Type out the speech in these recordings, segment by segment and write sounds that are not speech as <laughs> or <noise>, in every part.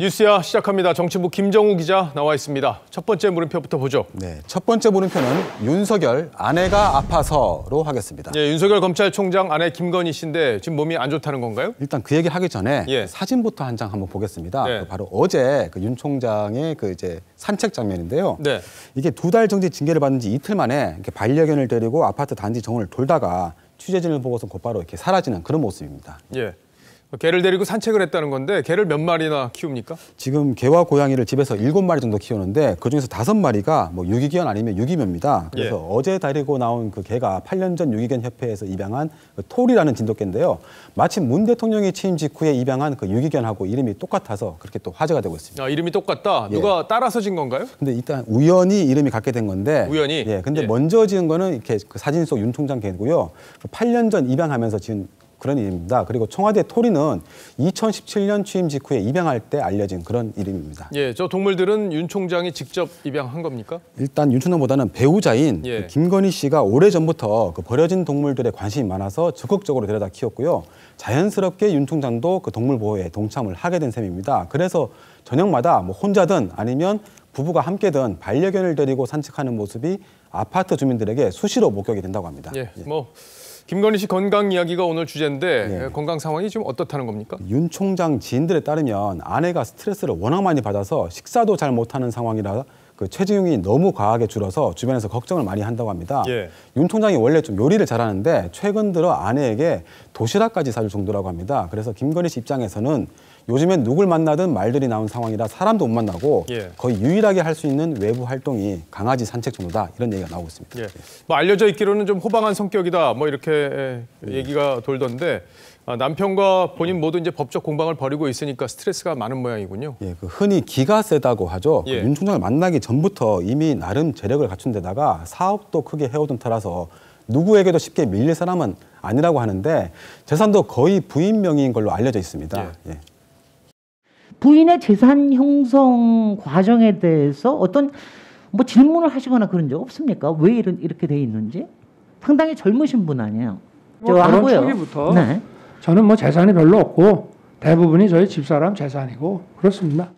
뉴스야 시작합니다. 정치부 김정우 기자 나와 있습니다. 첫 번째 물음표부터 보죠. 네, 첫 번째 물음표는 윤석열 아내가 아파서로 하겠습니다. 예, 윤석열 검찰총장 아내 김건희 씨인데 지금 몸이 안 좋다는 건가요? 일단 그 얘기 하기 전에 예. 사진부터 한 장 한번 보겠습니다. 네. 그 바로 어제 그윤 총장의 그 이제 산책 장면인데요. 네. 이게 두 달 정지 징계를 받은 지 이틀 만에 이렇게 반려견을 데리고 아파트 단지 정원을 돌다가 취재진을 보고서 곧바로 이렇게 사라지는 그런 모습입니다. 예. 개를 데리고 산책을 했다는 건데 개를 몇 마리나 키웁니까? 지금 개와 고양이를 집에서 일곱 마리 정도 키우는데 그중에서 다섯 마리가 뭐 유기견 아니면 유기묘입니다. 그래서 예. 어제 데리고 나온 그 개가 8년 전 유기견 협회에서 입양한 그 톨이라는 진돗개인데요. 마침 문 대통령이 취임 직후에 입양한 그 유기견하고 이름이 똑같아서 그렇게 또 화제가 되고 있습니다. 아, 이름이 똑같다. 예. 누가 따라서 진 건가요? 근데 일단 우연히 이름이 갖게 된 건데 우연히 예. 근데 예. 먼저 지은 거는 이렇게 그 사진 속 윤 총장 개고요. 8년 전 입양하면서 지은 그런 일입니다. 그리고 청와대 토리는 2017년 취임 직후에 입양할 때 알려진 그런 이름입니다. 예, 저 동물들은 윤 총장이 직접 입양한 겁니까? 일단 윤 총장보다는 배우자인 예. 그 김건희 씨가 오래전부터 그 버려진 동물들에 관심이 많아서 적극적으로 데려다 키웠고요. 자연스럽게 윤 총장도 그 동물 보호에 동참을 하게 된 셈입니다. 그래서 저녁마다 뭐 혼자든 아니면 부부가 함께든 반려견을 데리고 산책하는 모습이 아파트 주민들에게 수시로 목격이 된다고 합니다. 예, 예. 뭐 김건희 씨 건강 이야기가 오늘 주제인데 예. 건강 상황이 지금 어떻다는 겁니까? 윤 총장 지인들에 따르면 아내가 스트레스를 워낙 많이 받아서 식사도 잘 못하는 상황이라 그 체중이 너무 과하게 줄어서 주변에서 걱정을 많이 한다고 합니다. 예. 윤 총장이 원래 좀 요리를 잘하는데 최근 들어 아내에게 도시락까지 사줄 정도라고 합니다. 그래서 김건희 씨 입장에서는 요즘엔 누굴 만나든 말들이 나온 상황이라 사람도 못 만나고 예. 거의 유일하게 할 수 있는 외부 활동이 강아지 산책 정도다 이런 얘기가 나오고 있습니다. 예. 뭐 알려져 있기로는 좀 호방한 성격이다 뭐 이렇게 예, 예. 얘기가 돌던데 아, 남편과 본인 모두 이제 법적 공방을 벌이고 있으니까 스트레스가 많은 모양이군요. 예, 그 흔히 기가 세다고 하죠. 그 예. 그윤 총장을 만나기 전부터 이미 나름 재력을 갖춘 데다가 사업도 크게 해오던 터라서 누구에게도 쉽게 밀릴 사람은 아니라고 하는데 재산도 거의 부인 명의인 걸로 알려져 있습니다. 예. 예. 부인의 재산 형성 과정에 대해서 어떤 뭐 질문을 하시거나 그런 적 없습니까? 왜 이런 이렇게 돼 있는지 상당히 젊으신 분 아니에요? 뭐 결혼 초기부터 네. 저는 뭐 재산이 별로 없고 대부분이 저희 집사람 재산이고 그렇습니다.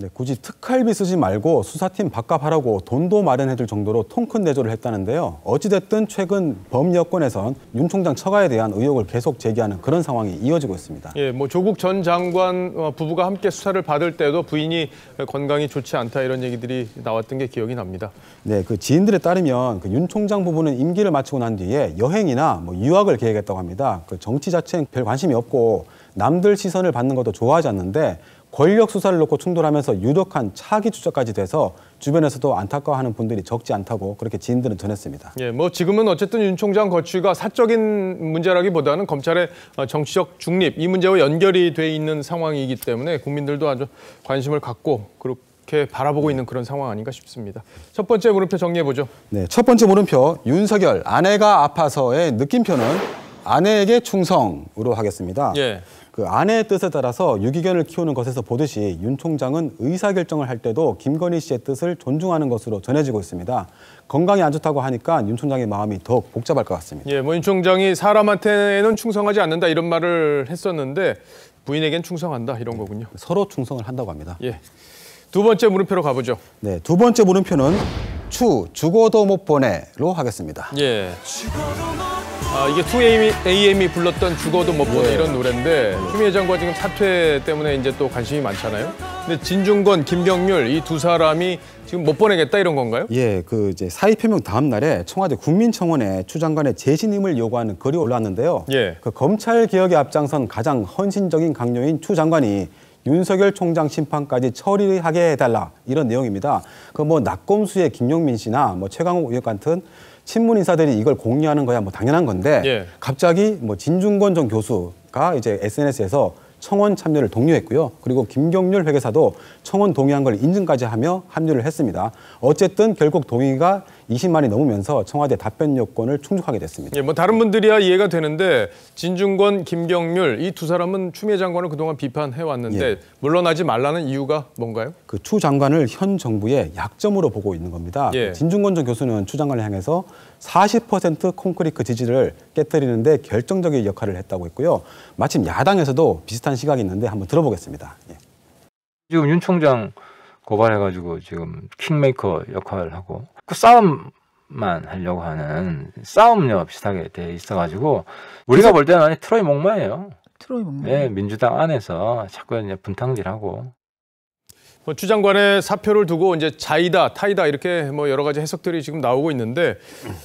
네, 굳이 특활비 쓰지 말고 수사팀 바값하라고 돈도 마련해줄 정도로 통 큰 대조를 했다는데요. 어찌됐든 최근 범여권에선 윤 총장 처가에 대한 의혹을 계속 제기하는 그런 상황이 이어지고 있습니다. 예, 뭐 조국 전 장관 어, 부부가 함께 수사를 받을 때도 부인이 건강이 좋지 않다 이런 얘기들이 나왔던 게 기억이 납니다. 네, 그 지인들에 따르면 그윤 총장 부부는 임기를 마치고 난 뒤에 여행이나 뭐 유학을 계획했다고 합니다. 그 정치 자체엔 별 관심이 없고 남들 시선을 받는 것도 좋아하지 않는데 권력 수사를 놓고 충돌하면서 유력한 차기 주자까지 돼서 주변에서도 안타까워하는 분들이 적지 않다고 그렇게 지인들은 전했습니다. 예, 뭐 지금은 어쨌든 윤 총장 거취가 사적인 문제라기보다는 검찰의 어, 정치적 중립 이 문제와 연결이 돼 있는 상황이기 때문에 국민들도 아주 관심을 갖고 그렇게 바라보고 있는 그런 상황 아닌가 싶습니다. 첫 번째 물음표 정리해 보죠. 네, 첫 번째 물음표 윤석열 아내가 아파서의 느낌표는 아내에게 충성으로 하겠습니다. 예. 그 아내의 뜻에 따라서 유기견을 키우는 것에서 보듯이 윤 총장은 의사결정을 할 때도 김건희 씨의 뜻을 존중하는 것으로 전해지고 있습니다. 건강이 안 좋다고 하니까 윤 총장의 마음이 더욱 복잡할 것 같습니다. 예, 뭐윤 총장이 사람한테는 충성하지 않는다 이런 말을 했었는데 부인에겐 충성한다 이런 네, 거군요. 서로 충성을 한다고 합니다. 예. 두 번째 물음표로 가보죠. 네, 두 번째 물음표는 추 죽어도 못 보내로 하겠습니다. 예. 아 이게 2AM이 AM이 불렀던 죽어도 못 보내 예. 이런 노래인데 추미애 장관 지금 사퇴 때문에 이제 또 관심이 많잖아요. 근데 진중권, 김경률 이 두 사람이 지금 못 보내겠다 이런 건가요? 예, 그 이제 사의 표명 다음 날에 청와대 국민청원에 추 장관의 재신임을 요구하는 글이 올랐는데요. 예. 그 검찰 개혁에 앞장선 가장 헌신적인 강요인 추 장관이 윤석열 총장 심판까지 처리하게 해달라 이런 내용입니다. 그 뭐 낙검수의 김용민 씨나 뭐 최강욱 의원 같은 친문 인사들이 이걸 공유하는 거야 뭐 당연한 건데 예. 갑자기 뭐 진중권 전 교수가 이제 SNS에서 청원 참여를 독려했고요. 그리고 김경률 회계사도 청원 동의한 걸 인증까지 하며 합류를 했습니다. 어쨌든 결국 동의가 20만이 넘으면서 청와대 답변 요건을 충족하게 됐습니다. 예, 뭐 다른 분들이야 이해가 되는데 진중권, 김경률 이 두 사람은 추미애 장관을 그동안 비판해 왔는데 예. 물러나지 말라는 이유가 뭔가요? 그 추 장관을 현 정부의 약점으로 보고 있는 겁니다. 예. 진중권 전 교수는 추 장관을 향해서 40% 콘크리트 지지를 깨뜨리는데 결정적인 역할을 했다고 했고요. 마침 야당에서도 비슷한 시각이 있는데 한번 들어보겠습니다. 예. 지금 윤 총장 고발해가지고 지금 킹메이커 역할을 하고 그 싸움만 하려고 하는 싸움녀 비슷하게 돼 있어가지고 우리가 볼 때는 아니 트로이 목마예요. 트로이 목마. 네, 민주당 안에서 자꾸 이제 분탕질하고 뭐 추 장관의 사표를 두고 이제 자이다, 타이다 이렇게 뭐 여러 가지 해석들이 지금 나오고 있는데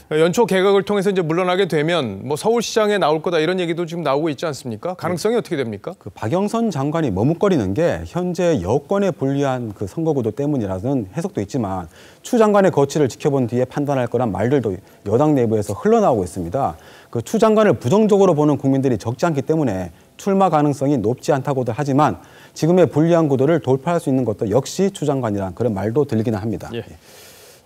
어, 연초 개각을 통해서 이제 물러나게 되면 뭐 서울시장에 나올 거다 이런 얘기도 지금 나오고 있지 않습니까? 가능성이 어떻게 됩니까? 그 박영선 장관이 머뭇거리는 게 현재 여권에 불리한 그 선거구도 때문이라는 해석도 있지만 추 장관의 거취를 지켜본 뒤에 판단할 거란 말들도 여당 내부에서 흘러나오고 있습니다. 그추 장관을 부정적으로 보는 국민들이 적지 않기 때문에 출마 가능성이 높지 않다고들 하지만 지금의 불리한 구도를 돌파할 수 있는 것도 역시 추장관이란 그런 말도 들리기는 합니다. 예.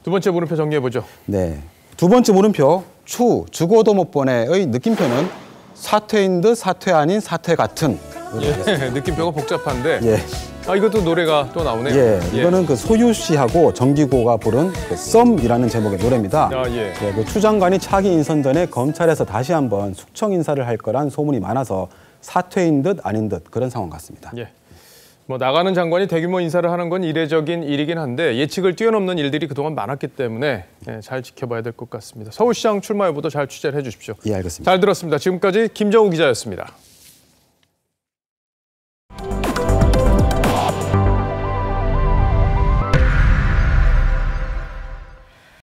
두 번째 물음표 정리해 보죠. 네. 두 번째 물음표 추 주거도 못 보내의 느낌표는 사퇴인 듯 사퇴 아닌 사퇴 같은. 예, <laughs> 느낌표가 복잡한데 예. 아 이것도 노래가 또 나오네요. 예, 예. 이거는 그 소유 씨하고 정기고가 부른 그 썸이라는 제목의 노래입니다. 아, 예. 예, 그 추장관이 차기 인선 전에 검찰에서 다시 한번 숙청 인사를 할 거란 소문이 많아서 사퇴인 듯 아닌 듯 그런 상황 같습니다. 예. 뭐 나가는 장관이 대규모 인사를 하는 건 이례적인 일이긴 한데 예측을 뛰어넘는 일들이 그동안 많았기 때문에 예, 잘 지켜봐야 될 것 같습니다. 서울시장 출마 여부도 잘 취재를 해주십시오. 예, 알겠습니다. 잘 들었습니다. 지금까지 김정우 기자였습니다.